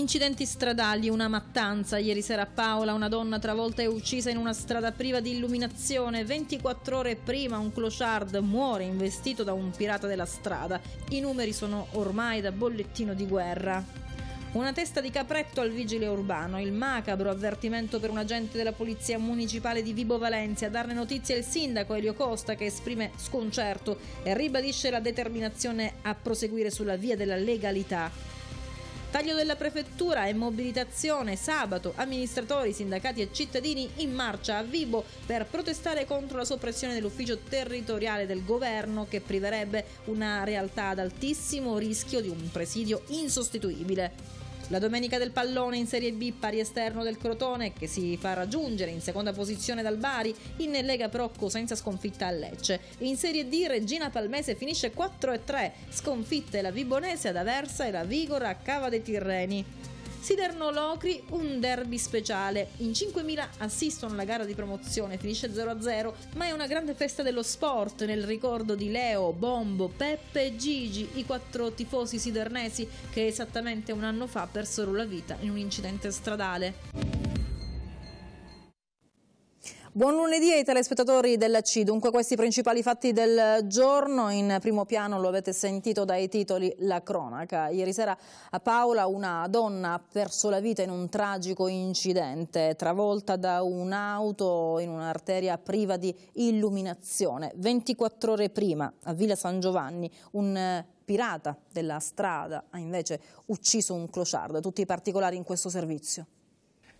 Incidenti stradali, una mattanza. Ieri sera a Paola una donna travolta e uccisa in una strada priva di illuminazione. 24 ore prima un clochard muore investito da un pirata della strada. I numeri sono ormai da bollettino di guerra. Una testa di capretto al vigile urbano, il macabro avvertimento per un agente della polizia municipale di Vibo Valencia. A darne notizia il sindaco Elio Costa che esprime sconcerto e ribadisce la determinazione a proseguire sulla via della legalità. Taglio della prefettura e mobilitazione sabato, amministratori, sindacati e cittadini in marcia a Vibo per protestare contro la soppressione dell'ufficio territoriale del governo che priverebbe una realtà ad altissimo rischio di un presidio insostituibile. La domenica del pallone in Serie B pari esterno del Crotone che si fa raggiungere in seconda posizione dal Bari, in Lega Procco senza sconfitta a Lecce. In Serie D Regina Palmese finisce 4-3, sconfitte la Vibonese ad Aversa e la Vigora a Cava dei Tirreni. Siderno Locri, un derby speciale. In 5.000 assistono alla gara di promozione, finisce 0-0, ma è una grande festa dello sport nel ricordo di Leo, Bombo, Peppe e Gigi, i quattro tifosi sidernesi che esattamente un anno fa persero la vita in un incidente stradale. Buon lunedì ai telespettatori della C. Dunque questi principali fatti del giorno. In primo piano lo avete sentito dai titoli La cronaca. Ieri sera a Paola una donna ha perso la vita in un tragico incidente, travolta da un'auto in un'arteria priva di illuminazione. 24 ore prima a Villa San Giovanni un eh, pirata della strada ha invece ucciso un clochard. Tutti i particolari in questo servizio.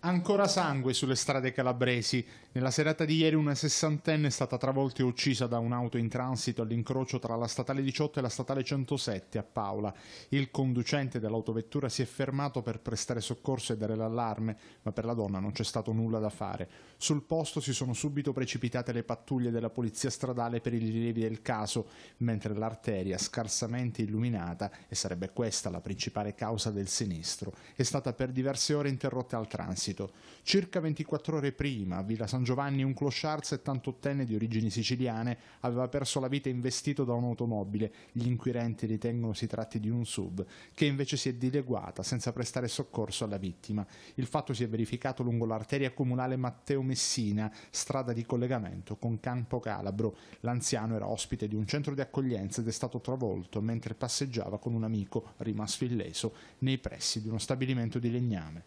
Ancora sangue sulle strade calabresi. Nella serata di ieri una sessantenne è stata travolta e uccisa da un'auto in transito all'incrocio tra la statale 18 e la statale 107 a Paola. Il conducente dell'autovettura si è fermato per prestare soccorso e dare l'allarme, ma per la donna non c'è stato nulla da fare. Sul posto si sono subito precipitate le pattuglie della polizia stradale per i rilievi del caso, mentre l'arteria, scarsamente illuminata, e sarebbe questa la principale causa del sinistro, è stata per diverse ore interrotta al transito transito. Circa 24 ore prima, a Villa San Giovanni, un clochard 78enne di origini siciliane aveva perso la vita investito da un'automobile. Gli inquirenti ritengono si tratti di un sub, che invece si è dileguata senza prestare soccorso alla vittima. Il fatto si è verificato lungo l'arteria comunale Matteo Messina, strada di collegamento con Campo Calabro. L'anziano era ospite di un centro di accoglienza ed è stato travolto mentre passeggiava con un amico rimasto illeso nei pressi di uno stabilimento di legname.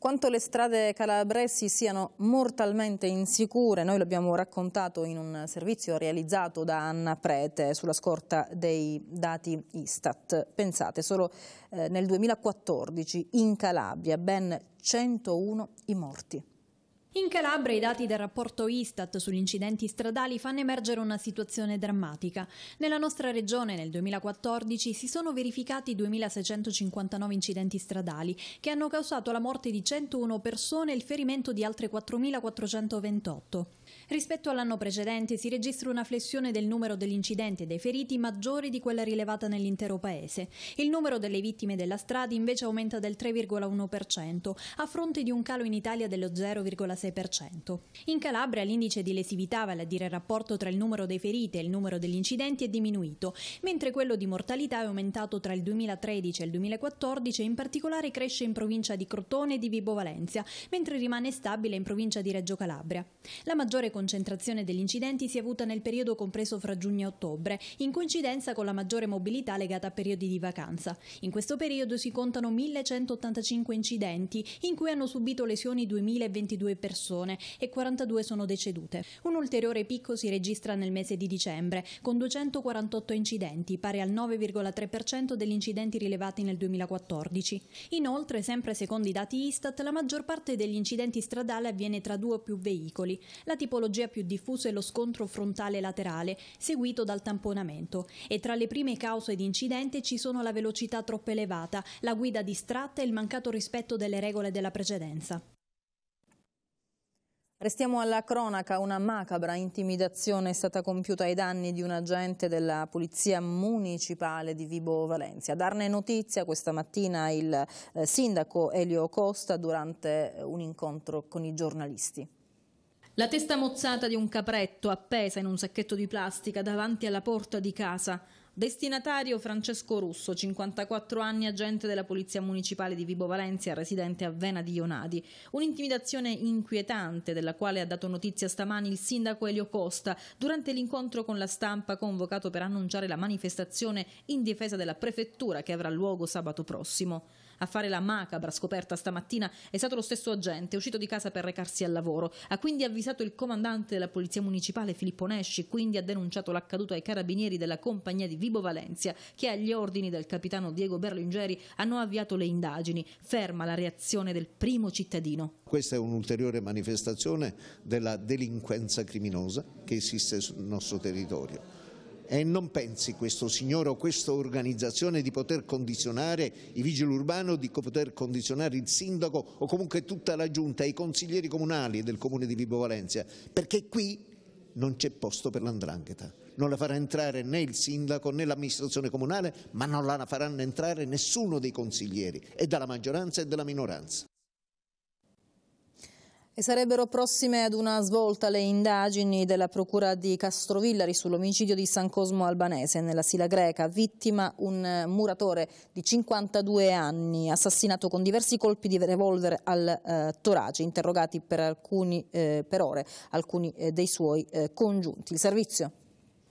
Quanto le strade calabresi siano mortalmente insicure, noi l'abbiamo raccontato in un servizio realizzato da Anna Prete sulla scorta dei dati Istat. Pensate, solo eh, nel 2014 in Calabria ben 101 i morti. In Calabria i dati del rapporto Istat sugli incidenti stradali fanno emergere una situazione drammatica. Nella nostra regione nel 2014 si sono verificati 2.659 incidenti stradali che hanno causato la morte di 101 persone e il ferimento di altre 4.428. Rispetto all'anno precedente si registra una flessione del numero degli incidenti e dei feriti maggiore di quella rilevata nell'intero paese. Il numero delle vittime della strada invece aumenta del 3,1%, a fronte di un calo in Italia dello 0,6%. In Calabria l'indice di lesività, vale a dire il rapporto tra il numero dei feriti e il numero degli incidenti, è diminuito, mentre quello di mortalità è aumentato tra il 2013 e il 2014 e in particolare cresce in provincia di Crotone e di Vibo Valencia, mentre rimane stabile in provincia di Reggio Calabria. La maggiore concentrazione degli incidenti si è avuta nel periodo compreso fra giugno e ottobre, in coincidenza con la maggiore mobilità legata a periodi di vacanza. In questo periodo si contano 1185 incidenti, in cui hanno subito lesioni 2022 persone e 42 sono decedute. Un ulteriore picco si registra nel mese di dicembre, con 248 incidenti, pari al 9,3% degli incidenti rilevati nel 2014. Inoltre, sempre secondo i dati Istat, la maggior parte degli incidenti stradali avviene tra due o più veicoli. La tipologia patologia più diffusa è lo scontro frontale laterale, seguito dal tamponamento. E tra le prime cause di incidente ci sono la velocità troppo elevata, la guida distratta e il mancato rispetto delle regole della precedenza. Restiamo alla cronaca, una macabra intimidazione è stata compiuta ai danni di un agente della Polizia Municipale di Vibo Valencia. A darne notizia questa mattina il eh, sindaco Elio Costa durante un incontro con i giornalisti. La testa mozzata di un capretto appesa in un sacchetto di plastica davanti alla porta di casa. Destinatario Francesco Russo, 54 anni, agente della Polizia Municipale di Vibo Valencia, residente a Vena di Ionadi. Un'intimidazione inquietante della quale ha dato notizia stamani il sindaco Elio Costa durante l'incontro con la stampa convocato per annunciare la manifestazione in difesa della prefettura che avrà luogo sabato prossimo. A fare la macabra scoperta stamattina è stato lo stesso agente, uscito di casa per recarsi al lavoro. Ha quindi avvisato il comandante della Polizia Municipale Filippo Nesci, quindi ha denunciato l'accaduto ai carabinieri della compagnia di Vibo Valencia, che agli ordini del capitano Diego Berlingeri hanno avviato le indagini. Ferma la reazione del primo cittadino. Questa è un'ulteriore manifestazione della delinquenza criminosa che esiste sul nostro territorio e non pensi questo signore o questa organizzazione di poter condizionare i vigili urbani o di poter condizionare il sindaco o comunque tutta la giunta, i consiglieri comunali del comune di Vibo Valencia, perché qui non c'è posto per l'andrangheta. Non la farà entrare né il sindaco né l'amministrazione comunale, ma non la faranno entrare nessuno dei consiglieri, e dalla maggioranza e dalla minoranza. E sarebbero prossime ad una svolta le indagini della Procura di Castrovillari sull'omicidio di San Cosmo Albanese nella Sila Greca, vittima un muratore di 52 anni, assassinato con diversi colpi di revolver al eh, torace, interrogati per, alcuni, eh, per ore alcuni eh, dei suoi eh, congiunti. Il servizio.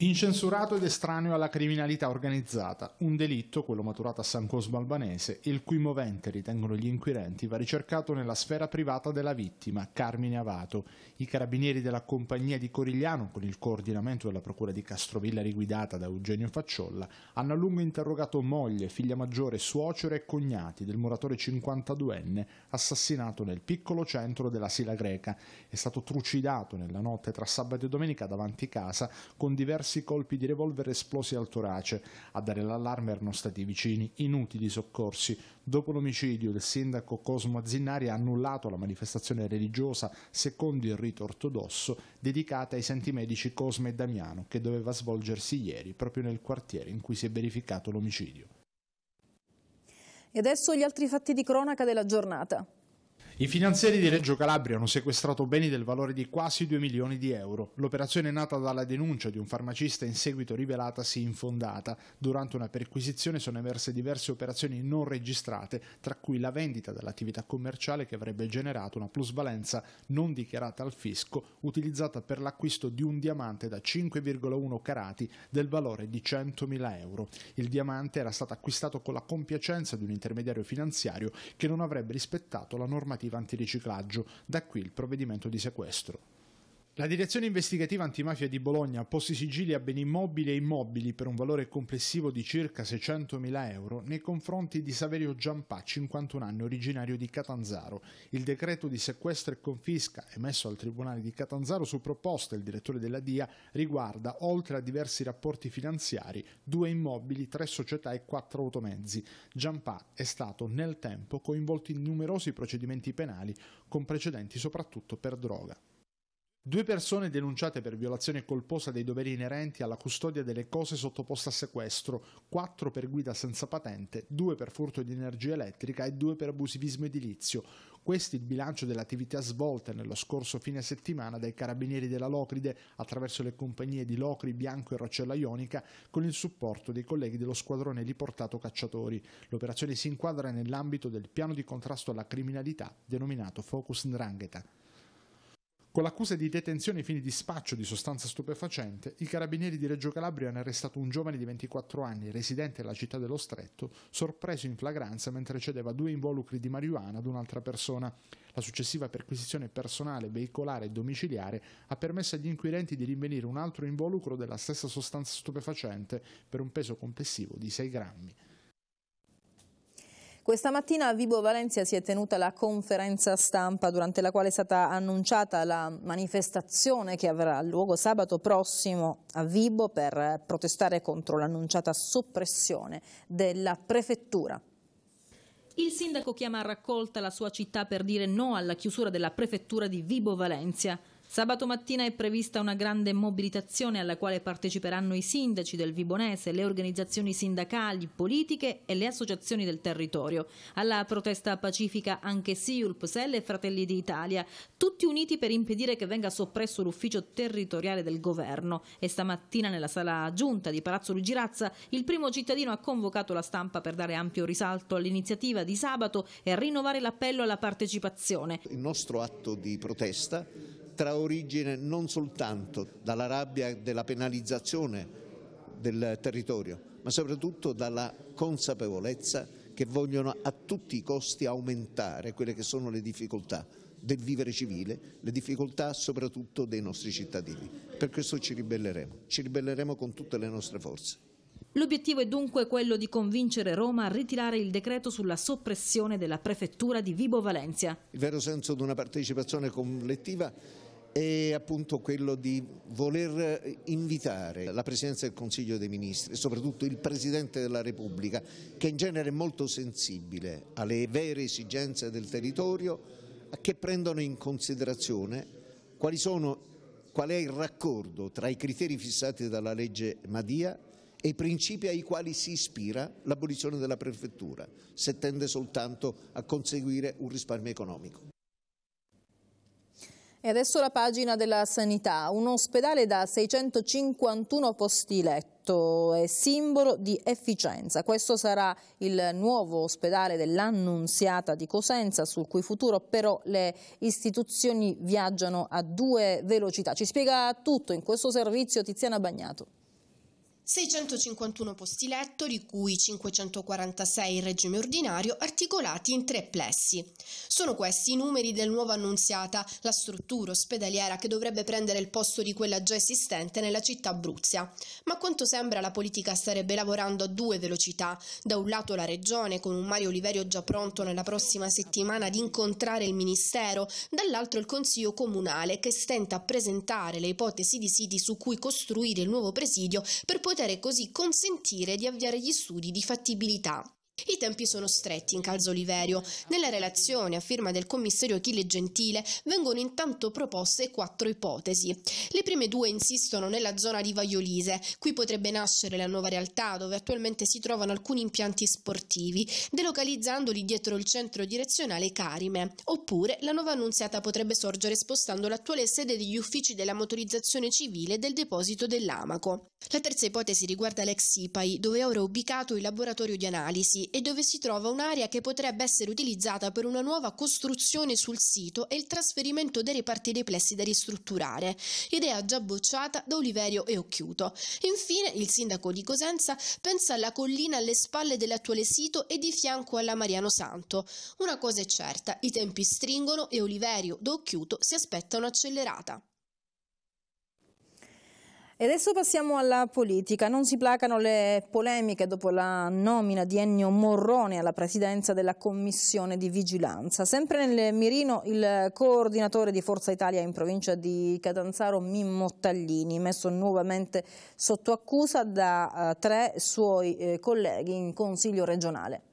Incensurato ed estraneo alla criminalità organizzata, un delitto, quello maturato a San Cosmo Albanese, il cui movente, ritengono gli inquirenti, va ricercato nella sfera privata della vittima, Carmine Avato. I carabinieri della compagnia di Corigliano, con il coordinamento della procura di Castrovilla riguidata da Eugenio Facciolla, hanno a lungo interrogato moglie, figlia maggiore, suocero e cognati del muratore 52enne assassinato nel piccolo centro della Sila Greca. È stato trucidato nella notte tra sabato e domenica davanti casa con diversi diversi colpi di revolver esplosi al torace. A dare l'allarme erano stati vicini, inutili soccorsi. Dopo l'omicidio, il sindaco Cosmo Azzinari ha annullato la manifestazione religiosa secondo il rito ortodosso dedicata ai santi medici Cosmo e Damiano che doveva svolgersi ieri proprio nel quartiere in cui si è verificato l'omicidio. E adesso gli altri fatti di cronaca della giornata. I finanzieri di Reggio Calabria hanno sequestrato beni del valore di quasi 2 milioni di euro. L'operazione è nata dalla denuncia di un farmacista in seguito rivelatasi infondata. Durante una perquisizione sono emerse diverse operazioni non registrate, tra cui la vendita dell'attività commerciale che avrebbe generato una plusvalenza non dichiarata al fisco, utilizzata per l'acquisto di un diamante da 5,1 carati del valore di 100.000 euro. Il diamante era stato acquistato con la compiacenza di un intermediario finanziario che non avrebbe rispettato la normativa relativa antiriciclaggio, da qui il provvedimento di sequestro. La direzione investigativa antimafia di Bologna ha posti sigilli a beni mobili e immobili per un valore complessivo di circa 600.000 euro nei confronti di Saverio Giampà, 51 anni, originario di Catanzaro. Il decreto di sequestro e confisca emesso al Tribunale di Catanzaro su proposta del direttore della DIA riguarda, oltre a diversi rapporti finanziari, due immobili, tre società e quattro automezzi. Giampà è stato nel tempo coinvolto in numerosi procedimenti penali con precedenti soprattutto per droga. Due persone denunciate per violazione colposa dei doveri inerenti alla custodia delle cose sottoposte a sequestro, quattro per guida senza patente, due per furto di energia elettrica e due per abusivismo edilizio. Questo è il bilancio dell'attività svolta nello scorso fine settimana dai carabinieri della Locride attraverso le compagnie di Locri, Bianco e Roccella Ionica con il supporto dei colleghi dello squadrone riportato Cacciatori. L'operazione si inquadra nell'ambito del piano di contrasto alla criminalità denominato Focus Ndrangheta. Con l'accusa di detenzione ai fini di spaccio di sostanza stupefacente, i carabinieri di Reggio Calabria hanno arrestato un giovane di 24 anni, residente alla città dello Stretto, sorpreso in flagranza mentre cedeva due involucri di marijuana ad un'altra persona. La successiva perquisizione personale, veicolare e domiciliare ha permesso agli inquirenti di rinvenire un altro involucro della stessa sostanza stupefacente per un peso complessivo di 6 grammi. Questa mattina a Vibo Valencia si è tenuta la conferenza stampa durante la quale è stata annunciata la manifestazione che avrà luogo sabato prossimo a Vibo per protestare contro l'annunciata soppressione della prefettura. Il sindaco chiama a raccolta la sua città per dire no alla chiusura della prefettura di Vibo Valencia. Sabato mattina è prevista una grande mobilitazione alla quale parteciperanno i sindaci del Vibonese, le organizzazioni sindacali, politiche e le associazioni del territorio. Alla protesta pacifica anche SIULP, SEL e Fratelli d'Italia, tutti uniti per impedire che venga soppresso l'ufficio territoriale del governo. E stamattina nella sala giunta di Palazzo Lugirazza il primo cittadino ha convocato la stampa per dare ampio risalto all'iniziativa di sabato e rinnovare l'appello alla partecipazione. Il nostro atto di protesta tra origine non soltanto dalla rabbia della penalizzazione del territorio, ma soprattutto dalla consapevolezza che vogliono a tutti i costi aumentare quelle che sono le difficoltà del vivere civile, le difficoltà soprattutto dei nostri cittadini. Per questo ci ribelleremo, ci ribelleremo con tutte le nostre forze. L'obiettivo è dunque quello di convincere Roma a ritirare il decreto sulla soppressione della prefettura di Vibo Valencia. Il vero senso di una partecipazione collettiva è appunto quello di voler invitare la Presidenza del Consiglio dei Ministri e soprattutto il Presidente della Repubblica, che in genere è molto sensibile alle vere esigenze del territorio, a che prendano in considerazione quali sono, qual è il raccordo tra i criteri fissati dalla legge Madia e i principi ai quali si ispira l'abolizione della prefettura, se tende soltanto a conseguire un risparmio economico. E adesso la pagina della sanità, un ospedale da 651 posti letto è simbolo di efficienza. Questo sarà il nuovo ospedale dell'Annunziata di Cosenza sul cui futuro però le istituzioni viaggiano a due velocità. Ci spiega tutto in questo servizio Tiziana Bagnato. 651 posti letto, di cui 546 in regime ordinario, articolati in tre plessi. Sono questi i numeri del nuovo annunziata, la struttura ospedaliera che dovrebbe prendere il posto di quella già esistente nella città abruzia. Ma a quanto sembra la politica starebbe lavorando a due velocità. Da un lato la regione, con un Mario Oliverio già pronto nella prossima settimana ad incontrare il ministero, dall'altro il consiglio comunale che stenta a presentare le ipotesi di siti su cui costruire il nuovo presidio per poter poter così consentire di avviare gli studi di fattibilità. I tempi sono stretti in Calzoliverio. Nella relazione a firma del commissario Achille Gentile vengono intanto proposte quattro ipotesi. Le prime due insistono nella zona di Vaiolise. Qui potrebbe nascere la nuova realtà dove attualmente si trovano alcuni impianti sportivi, delocalizzandoli dietro il centro direzionale Carime. Oppure la nuova annunziata potrebbe sorgere spostando l'attuale sede degli uffici della motorizzazione civile del deposito dell'Amaco. La terza ipotesi riguarda l'ex IPAI, dove ora è ubicato il laboratorio di analisi e dove si trova un'area che potrebbe essere utilizzata per una nuova costruzione sul sito e il trasferimento dei reparti dei plessi da ristrutturare, idea già bocciata da Oliverio e Occhiuto. Infine, il sindaco di Cosenza pensa alla collina alle spalle dell'attuale sito e di fianco alla Mariano Santo. Una cosa è certa, i tempi stringono e Oliverio da Occhiuto si aspetta un'accelerata. E adesso passiamo alla politica. Non si placano le polemiche dopo la nomina di Ennio Morrone alla presidenza della commissione di vigilanza. Sempre nel mirino il coordinatore di Forza Italia in provincia di Catanzaro, Mimmo Tallini, messo nuovamente sotto accusa da eh, tre suoi eh, colleghi in consiglio regionale.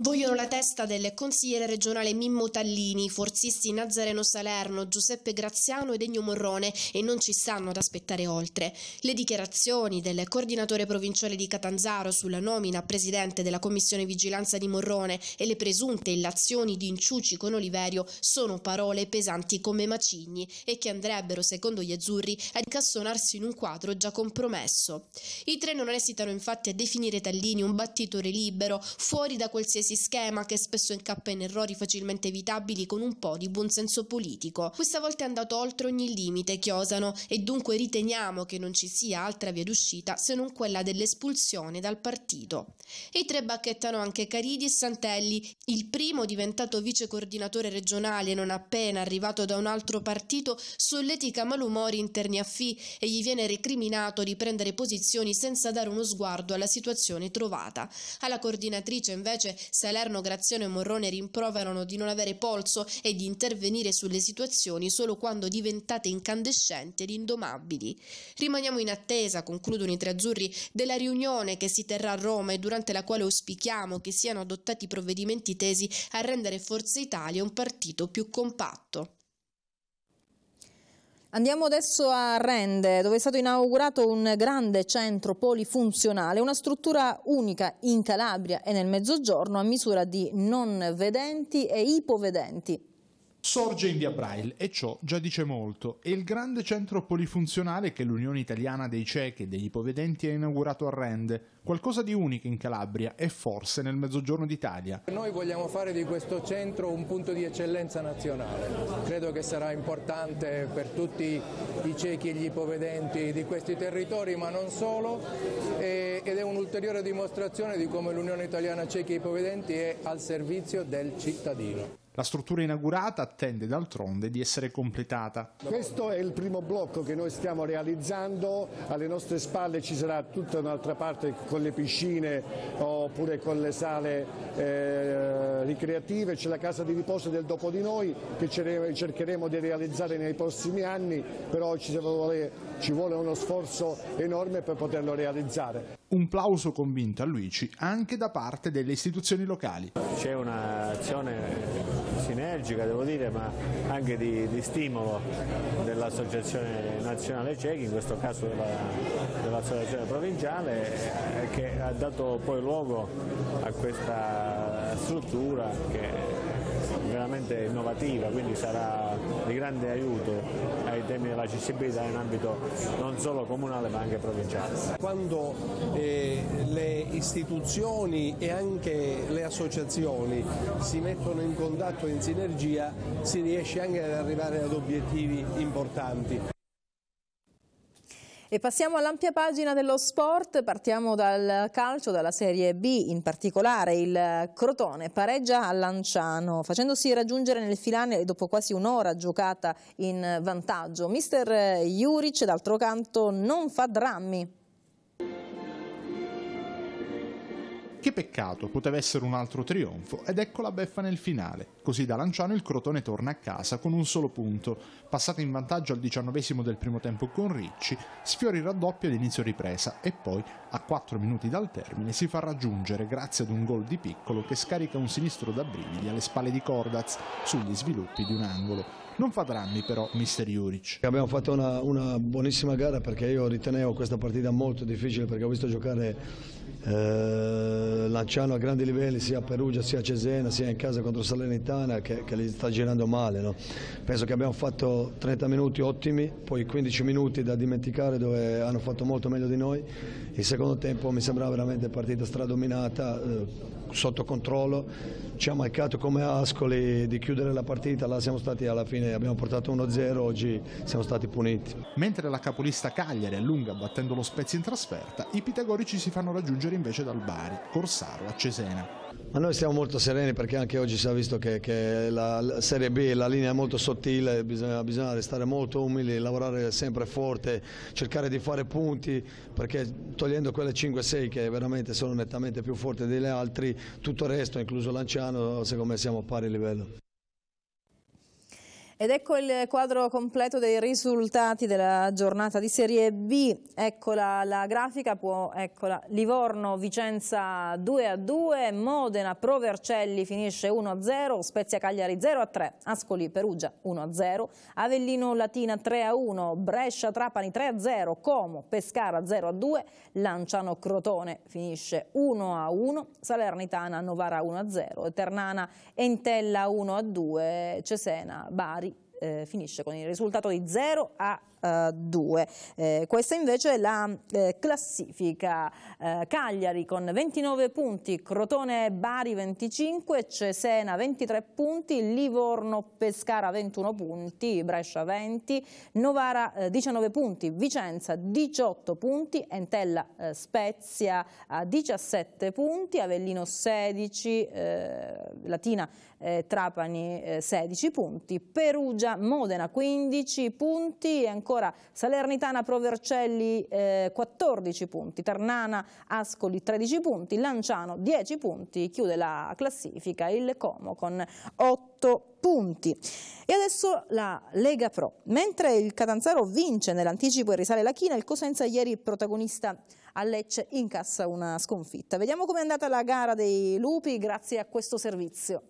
Vogliono la testa del consigliere regionale Mimmo Tallini, forzisti Nazareno Salerno, Giuseppe Graziano ed Egno Morrone e non ci stanno ad aspettare oltre. Le dichiarazioni del coordinatore provinciale di Catanzaro sulla nomina a presidente della commissione vigilanza di Morrone e le presunte illazioni di inciuci con Oliverio sono parole pesanti come macigni e che andrebbero, secondo gli azzurri, a incassonarsi in un quadro già compromesso. I tre non esitano infatti a definire Tallini un battitore libero, fuori da qualsiasi si schema che spesso incappa in errori facilmente evitabili con un po' di buonsenso politico. Questa volta è andato oltre ogni limite che osano e dunque riteniamo che non ci sia altra via d'uscita se non quella dell'espulsione dal partito. E i tre bacchettano anche Caridi e Santelli, il primo diventato vice coordinatore regionale non appena arrivato da un altro partito solletica malumori interni a FI e gli viene recriminato di prendere posizioni senza dare uno sguardo alla situazione trovata. Alla coordinatrice invece Salerno, Graziano e Morrone rimproverano di non avere polso e di intervenire sulle situazioni solo quando diventate incandescenti ed indomabili. Rimaniamo in attesa, concludono i tre azzurri, della riunione che si terrà a Roma e durante la quale auspichiamo che siano adottati provvedimenti tesi a rendere Forza Italia un partito più compatto. Andiamo adesso a Rende, dove è stato inaugurato un grande centro polifunzionale, una struttura unica in Calabria e nel Mezzogiorno a misura di non vedenti e ipovedenti sorge in via Braille e ciò già dice molto e il grande centro polifunzionale che l'Unione Italiana dei Ciechi e degli Ipovedenti ha inaugurato a Rende, qualcosa di unico in Calabria e forse nel mezzogiorno d'Italia. Noi vogliamo fare di questo centro un punto di eccellenza nazionale, credo che sarà importante per tutti i ciechi e gli ipovedenti di questi territori ma non solo ed è un'ulteriore dimostrazione di come l'Unione Italiana Ciechi e Ipovedenti è al servizio del cittadino. La struttura inaugurata attende d'altronde di essere completata. Questo è il primo blocco che noi stiamo realizzando, alle nostre spalle ci sarà tutta un'altra parte con le piscine oppure con le sale eh, ricreative, c'è la casa di riposo del dopo di noi che cercheremo di realizzare nei prossimi anni, però ci vuole, ci vuole uno sforzo enorme per poterlo realizzare. Un plauso convinto a Luigi anche da parte delle istituzioni locali. C'è un'azione sinergica devo dire ma anche di, di stimolo dell'Associazione Nazionale Ciechi, in questo caso dell'Associazione dell Provinciale eh, che ha dato poi luogo a questa struttura che è veramente innovativa, quindi sarà di grande aiuto ai il tema dell'accessibilità in ambito non solo comunale ma anche provinciale. Quando eh, le istituzioni e anche le associazioni si mettono in contatto e in sinergia si riesce anche ad arrivare ad obiettivi importanti. E passiamo all'ampia pagina dello sport, partiamo dal calcio, dalla Serie B, in particolare il Crotone pareggia a Lanciano, facendosi raggiungere nel filane dopo quasi un'ora giocata in vantaggio. Mister Juric, d'altro canto, non fa drammi. Che peccato, poteva essere un altro trionfo ed ecco la beffa nel finale. Così da Lanciano il Crotone torna a casa con un solo punto. Passato in vantaggio al diciannovesimo del primo tempo con Ricci, sfiora il raddoppio ad inizio ripresa e poi, a 4 minuti dal termine, si fa raggiungere grazie ad un gol di Piccolo che scarica un sinistro da brividi alle spalle di Cordaz sugli sviluppi di un angolo. Non fa drammi però Mister Juric. Abbiamo fatto una, una buonissima gara perché io ritenevo questa partita molto difficile perché ho visto giocare eh, lanciano a grandi livelli sia a Perugia sia a Cesena sia in casa contro Salernitana che, che li sta girando male. No? Penso che abbiamo fatto 30 minuti ottimi, poi 15 minuti da dimenticare dove hanno fatto molto meglio di noi. Il secondo tempo mi sembrava veramente partita stradominata, eh, sotto controllo, ci ha mancato come Ascoli di chiudere la partita, là siamo stati alla fine, abbiamo portato 1-0, oggi siamo stati puniti. Mentre la capolista Cagliari allunga battendo lo Spezia in trasferta, i pitagorici si fanno raggiungere raggiungere invece dal Bari, Corsaro a Cesena. Ma noi stiamo molto sereni perché anche oggi si è visto che, che la Serie B, la linea è molto sottile, bisogna, bisogna, restare molto umili, lavorare sempre forte, cercare di fare punti perché togliendo quelle 5-6 che veramente sono nettamente più forti delle altre, tutto il resto, incluso Lanciano, secondo me siamo a pari livello. Ed ecco il quadro completo dei risultati della giornata di Serie B. Eccola la grafica, può, eccola. Livorno, Vicenza 2 a 2, Modena, Provercelli finisce 1 a 0, Spezia Cagliari 0 a 3, Ascoli Perugia 1 a 0, Avellino Latina 3 a 1, Brescia Trapani 3 a 0, Como Pescara 0 a 2, Lanciano Crotone finisce 1 a 1, Salernitana Novara 1 a 0, Eternana, Entella 1 a 2, Cesena Bari eh, finisce con il risultato di 0 a eh, 2. Eh, questa invece è la eh, classifica. Eh, Cagliari con 29 punti, Crotone Bari 25, Cesena 23 punti, Livorno Pescara 21 punti, Brescia 20, Novara 19 eh, punti, Vicenza 18 punti, Entella Spezia 17 punti, Avellino 16, Latina eh, Trapani eh, 16 punti, Perugia, Modena 15 punti e ancora Salernitana, Provercelli 14 eh, punti, Ternana, Ascoli 13 punti, Lanciano 10 punti, chiude la classifica il Como con 8 punti. E adesso la Lega Pro. Mentre il Catanzaro vince nell'anticipo e risale la china, il Cosenza ieri protagonista a Lecce incassa una sconfitta. Vediamo com'è andata la gara dei Lupi grazie a questo servizio.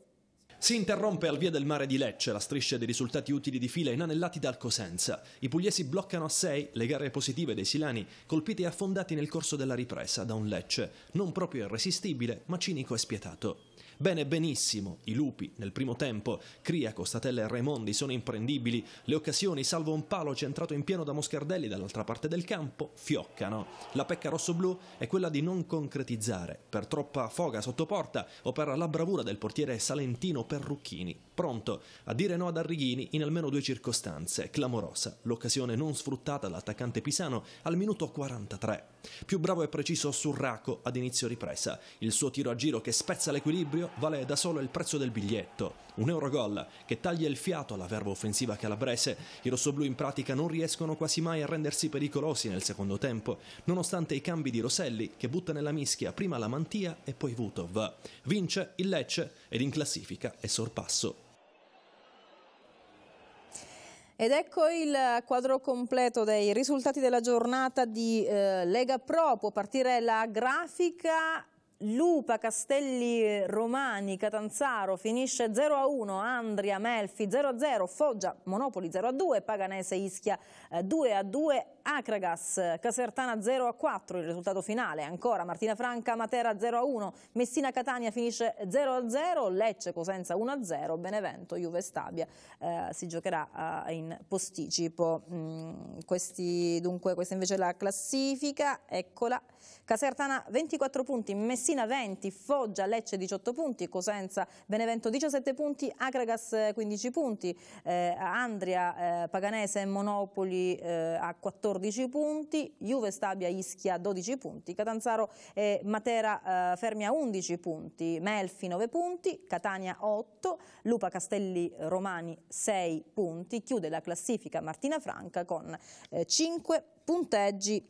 Si interrompe al via del mare di Lecce la striscia dei risultati utili di fila inanellati dal Cosenza. I pugliesi bloccano a 6 le gare positive dei silani, colpiti e affondati nel corso della ripresa da un Lecce, non proprio irresistibile, ma cinico e spietato. Bene, benissimo, i lupi nel primo tempo, Criaco, Statella e Raimondi sono imprendibili, le occasioni, salvo un palo centrato in pieno da Moscardelli dall'altra parte del campo, fioccano. La pecca rosso-blu è quella di non concretizzare, per troppa foga sotto porta o per la bravura del portiere salentino Perrucchini, pronto a dire no ad Arrighini in almeno due circostanze, clamorosa, l'occasione non sfruttata dall'attaccante Pisano al minuto 43. Più bravo e preciso Surraco ad inizio ripresa, il suo tiro a giro che spezza l'equilibrio premio vale da solo il prezzo del biglietto. Un Eurogol che taglia il fiato alla verba offensiva calabrese. I rossoblù in pratica non riescono quasi mai a rendersi pericolosi nel secondo tempo, nonostante i cambi di Roselli che butta nella mischia prima la Mantia e poi Vutov. Vince il Lecce ed in classifica è sorpasso ed ecco il quadro completo dei risultati della giornata di eh, Lega Pro. Può partire la grafica Lupa, Castelli Romani, Catanzaro finisce 0-1, a Andria, Melfi 0-0, a Foggia, Monopoli 0-2, a Paganese, Ischia 2-2, eh, a Acragas, Casertana 0 a 4, il risultato finale, ancora Martina Franca, Matera 0 a 1, Messina Catania finisce 0 a 0, Lecce Cosenza 1 a 0, Benevento Juve Stabia eh, si giocherà eh, in posticipo. Mm, questi, dunque, questa invece è la classifica, eccola, Casertana 24 punti, Messina 20, Foggia, Lecce 18 punti, Cosenza, Benevento 17 punti, Acragas 15 punti, eh, Andria, eh, Paganese, Monopoli eh, a 14 14 punti, Juve Stabia Ischia 12 punti, Catanzaro e Matera eh, Fermi a 11 punti, Melfi 9 punti, Catania 8, Lupa Castelli Romani 6 punti, chiude la classifica Martina Franca con eh, 5 punteggi.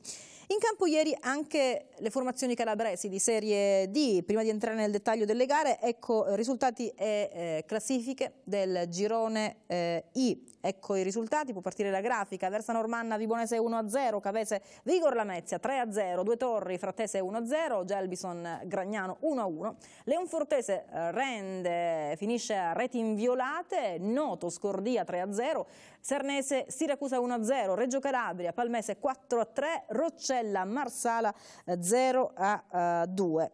In campo ieri anche le formazioni calabresi di Serie D. Prima di entrare nel dettaglio delle gare, ecco risultati e eh, classifiche del girone eh, I. Ecco i risultati, può partire la grafica. Versa Normanna, Vibonese 1-0, Cavese Vigor Lamezia 3-0, Due Torri, Frattese 1-0, Gelbison Gragnano 1-1. Leonfortese eh, rende, finisce a reti inviolate, Noto Scordia 3-0, Sarnese Siracusa 1-0, Reggio Calabria, Palmese 4-3, Roccella Marsala 0-2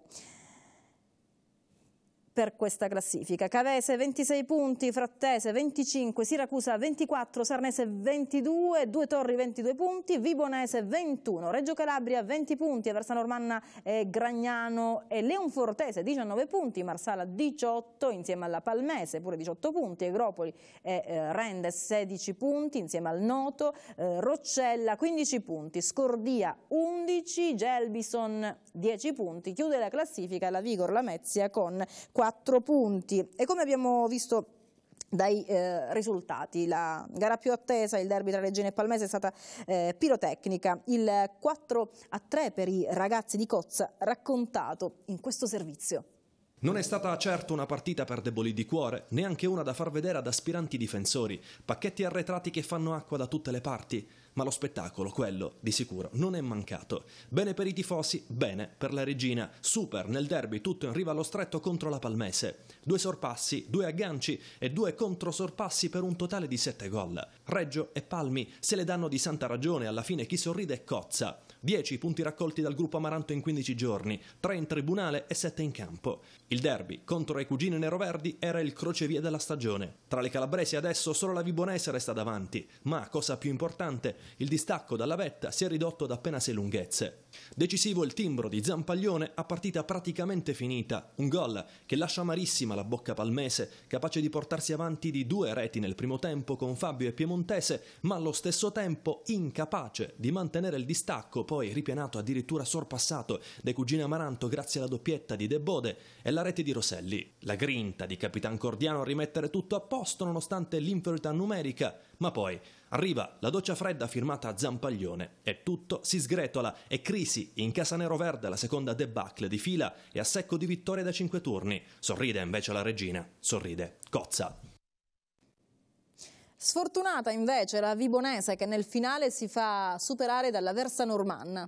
per questa classifica. Cavese 26 punti, Frattese 25, Siracusa 24, Sarnese 22, Due Torri 22 punti, Vibonese 21, Reggio Calabria 20 punti, Aversa Normanna e Gragnano e Leonfortese 19 punti, Marsala 18 insieme alla Palmese pure 18 punti, Egropoli e eh, Rende 16 punti insieme al Noto, eh, Roccella 15 punti, Scordia 11, Gelbison 10 punti, chiude la classifica la Vigor Lamezia con 4 4 punti. E come abbiamo visto dai eh, risultati. La gara più attesa, il derby tra Regina e Palmese, è stata eh, pirotecnica. Il 4 a 3 per i ragazzi di Cozza, raccontato in questo servizio. Non è stata certo una partita per deboli di cuore, neanche una da far vedere ad aspiranti difensori. Pacchetti arretrati che fanno acqua da tutte le parti ma lo spettacolo, quello di sicuro, non è mancato. Bene per i tifosi, bene per la regina. Super nel derby, tutto in riva allo stretto contro la Palmese. Due sorpassi, due agganci e due controsorpassi per un totale di 7 gol. Reggio e Palmi se le danno di santa ragione, alla fine chi sorride è cozza. 10 punti raccolti dal gruppo Amaranto in 15 giorni, 3 in tribunale e 7 in campo. Il derby contro i cugini neroverdi era il crocevia della stagione. Tra le calabresi adesso solo la Vibonese resta davanti, ma cosa più importante, il distacco dalla vetta si è ridotto ad appena sei lunghezze. Decisivo il timbro di Zampaglione a partita praticamente finita, un gol che lascia amarissima la bocca palmese, capace di portarsi avanti di due reti nel primo tempo con Fabio e Piemontese, ma allo stesso tempo incapace di mantenere il distacco, poi ripienato addirittura sorpassato dai cugini Amaranto grazie alla doppietta di De Bode e la rete di Roselli. La grinta di Capitan Cordiano a rimettere tutto a posto nonostante l'inferiorità numerica, ma poi Arriva la doccia fredda firmata Zampaglione e tutto si sgretola e Crisi, in casa nero-verde la seconda debacle di fila e a secco di vittoria da cinque turni. Sorride invece la regina, sorride Cozza. Sfortunata invece la Vibonese che nel finale si fa superare dalla Versa Normanna.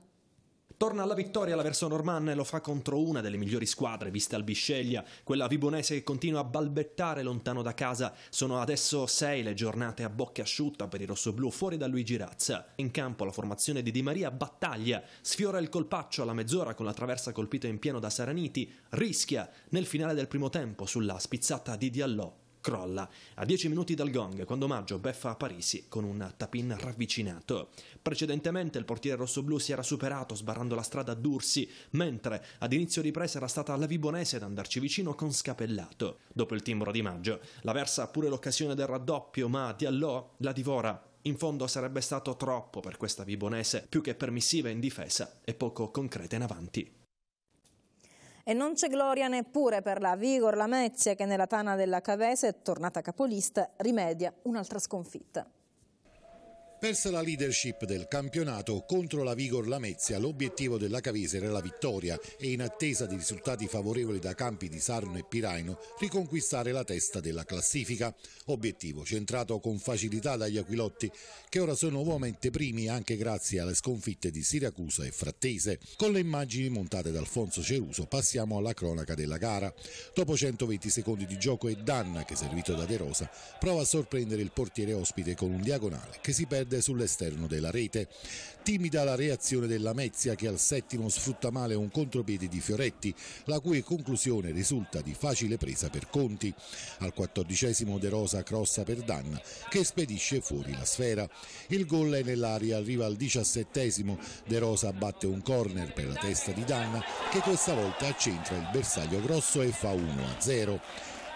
Torna alla vittoria la Verso Normanna e lo fa contro una delle migliori squadre vista al Bisceglia, quella vibonese che continua a balbettare lontano da casa. Sono adesso sei le giornate a bocca asciutta per i rossoblù fuori da Luigi Razza. In campo la formazione di Di Maria battaglia, sfiora il colpaccio alla mezz'ora con la traversa colpita in pieno da Saraniti, rischia nel finale del primo tempo sulla spizzata di Diallò crolla. A 10 minuti dal gong, quando Maggio beffa Parisi con un tapin ravvicinato. Precedentemente il portiere rossoblù si era superato sbarrando la strada a Dursi, mentre ad inizio ripresa era stata la Vibonese ad andarci vicino con Scapellato. Dopo il timbro di Maggio, la versa pure l'occasione del raddoppio, ma Diallò la divora in fondo sarebbe stato troppo per questa Vibonese, più che permissiva in difesa e poco concreta in avanti. E non c'è gloria neppure per la Vigor Lamezia che nella tana della Cavese, tornata capolista, rimedia un'altra sconfitta. Persa la leadership del campionato contro la Vigor Lamezia, l'obiettivo della Cavese era la vittoria e in attesa di risultati favorevoli da campi di Sarno e Piraino riconquistare la testa della classifica. Obiettivo centrato con facilità dagli Aquilotti che ora sono nuovamente primi anche grazie alle sconfitte di Siracusa e Frattese. Con le immagini montate da Alfonso Ceruso passiamo alla cronaca della gara. Dopo 120 secondi di gioco è Danna che servito da De Rosa prova a sorprendere il portiere ospite con un diagonale che si perde sull'esterno della rete. Timida la reazione della Mezia che al settimo sfrutta male un contropiede di Fioretti, la cui conclusione risulta di facile presa per Conti. Al quattordicesimo De Rosa crossa per Dan che spedisce fuori la sfera. Il gol è nell'aria, arriva al diciassettesimo, De Rosa batte un corner per la testa di Dan che questa volta accentra il bersaglio grosso e fa 1-0.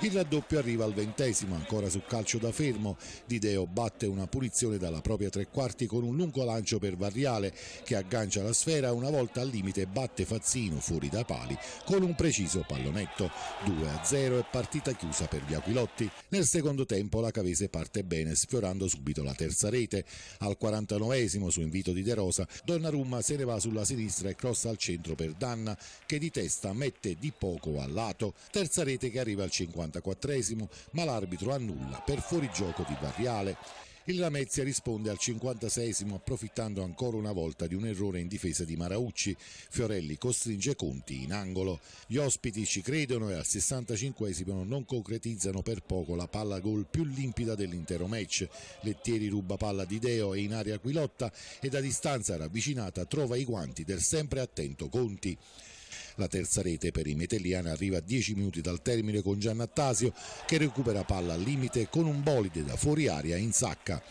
Il raddoppio arriva al ventesimo, ancora su calcio da fermo. Dideo batte una punizione dalla propria tre quarti con un lungo lancio per Varriale che aggancia la sfera una volta al limite batte Fazzino fuori da pali con un preciso pallonetto. 2 0 e partita chiusa per gli Aquilotti. Nel secondo tempo la Cavese parte bene sfiorando subito la terza rete. Al 49esimo su invito di De Rosa Donnarumma se ne va sulla sinistra e crossa al centro per Danna che di testa mette di poco a lato. Terza rete che arriva al 50 54esimo, ma l'arbitro annulla per fuorigioco di Barriale. Il Lamezia risponde al 56 approfittando ancora una volta di un errore in difesa di Maraucci. Fiorelli costringe Conti in angolo. Gli ospiti ci credono e al 65 non concretizzano per poco la palla gol più limpida dell'intero match. Lettieri ruba palla di Deo e in aria Aquilotta e da distanza ravvicinata trova i guanti del sempre attento Conti. La terza rete per i metelliani arriva a 10 minuti dal termine con Giannattasio che recupera palla al limite con un bolide da fuori aria in sacca.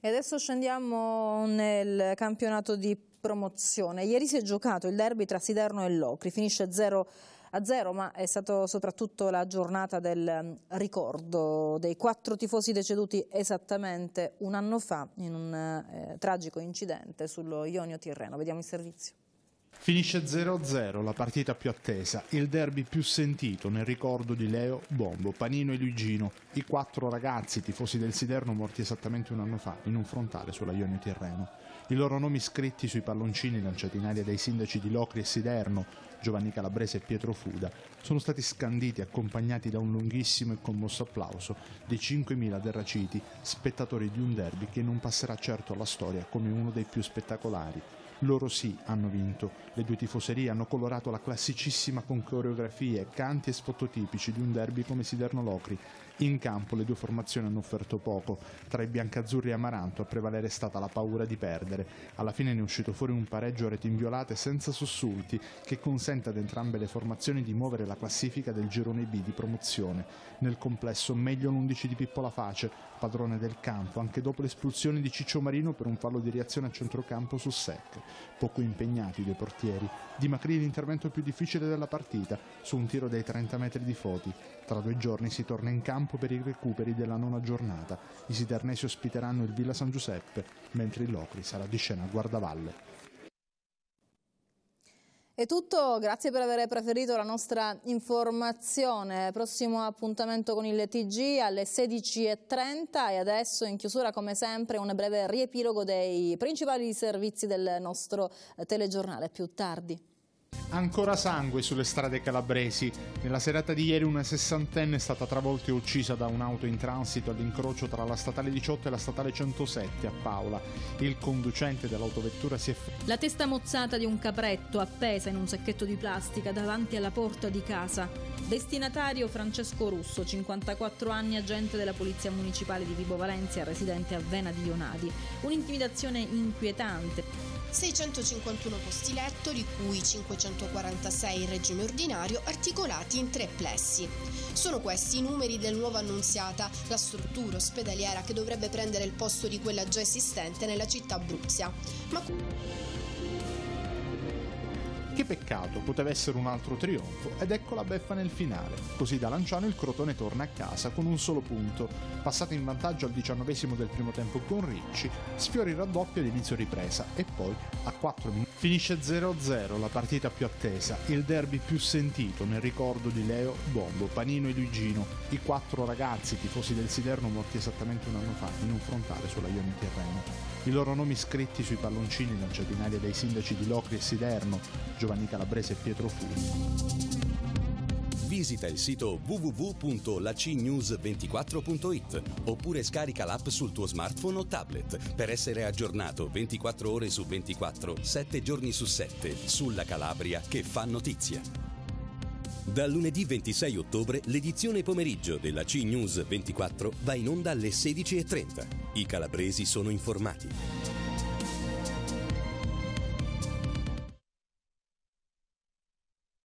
E adesso scendiamo nel campionato di promozione. Ieri si è giocato il derby tra Siderno e Locri, finisce 0 a 0, ma è stata soprattutto la giornata del ricordo dei quattro tifosi deceduti esattamente un anno fa in un eh, tragico incidente sullo Ionio Tirreno. Vediamo il servizio. Finisce 0-0 la partita più attesa, il derby più sentito nel ricordo di Leo, Bombo, Panino e Luigino, i quattro ragazzi tifosi del Siderno morti esattamente un anno fa in un frontale sulla Ionio Tirreno. I loro nomi scritti sui palloncini lanciati in aria dai sindaci di Locri e Siderno, Giovanni Calabrese e Pietro Fuda, sono stati scanditi accompagnati da un lunghissimo e commosso applauso dei 5.000 derraciti, spettatori di un derby che non passerà certo alla storia come uno dei più spettacolari loro sì hanno vinto. Le due tifoserie hanno colorato la classicissima con coreografie, canti e sfototipici di un derby come Siderno Locri. In campo le due formazioni hanno offerto poco, tra i biancazzurri e Amaranto a prevalere è stata la paura di perdere. Alla fine ne è uscito fuori un pareggio a reti inviolate senza sussulti che consente ad entrambe le formazioni di muovere la classifica del girone B di promozione. Nel complesso meglio l'11 di Pippola Face, padrone del campo, anche dopo l'espulsione di Ciccio Marino per un fallo di reazione a centrocampo su Sec. Poco impegnati i due portieri. Di Macri l'intervento più difficile della partita, su un tiro dai 30 metri di Foti. Tra due giorni si torna in campo campo per i recuperi della nona giornata. I siternesi ospiteranno il Villa San Giuseppe, mentre il Locri sarà di scena a Guardavalle. È tutto, grazie per aver preferito la nostra informazione. Prossimo appuntamento con il TG alle 16.30 e adesso in chiusura come sempre un breve riepilogo dei principali servizi del nostro telegiornale più tardi. Ancora sangue sulle strade calabresi. Nella serata di ieri una sessantenne è stata travolta e uccisa da un'auto in transito all'incrocio tra la statale 18 e la statale 107 a Paola. Il conducente dell'autovettura si è... La testa mozzata di un capretto appesa in un sacchetto di plastica davanti alla porta di casa. Destinatario Francesco Russo, 54 anni, agente della Polizia Municipale di Vibo Valencia, residente a Vena di Ionadi. Un'intimidazione inquietante. 651 posti letto, di cui 500 146 in regime ordinario articolati in tre plessi. Sono questi i numeri del nuovo annunziata, la struttura ospedaliera che dovrebbe prendere il posto di quella già esistente nella città abruzia. Ma... Che peccato, poteva essere un altro trionfo ed ecco la beffa nel finale. Così da Lanciano il Crotone torna a casa con un solo punto. Passato in vantaggio al diciannovesimo del primo tempo con Ricci, sfiora il raddoppio ad inizio ripresa e poi a 4 minuti finisce 0-0 la partita più attesa, il derby più sentito nel ricordo di Leo, Bombo, Panino e Luigino, i quattro ragazzi tifosi del Siderno morti esattamente un anno fa in un frontale sulla Ione Tirreno i loro nomi scritti sui palloncini lanciati in aria dai sindaci di Locri e Siderno, Giovanni Calabrese e Pietro Furi. Visita il sito www.lacnews24.it oppure scarica l'app sul tuo smartphone o tablet per essere aggiornato 24 ore su 24, 7 giorni su 7 sulla Calabria che fa notizia. Dal lunedì 26 ottobre l'edizione pomeriggio della C-News 24 va in onda alle 16.30. I calabresi sono informati.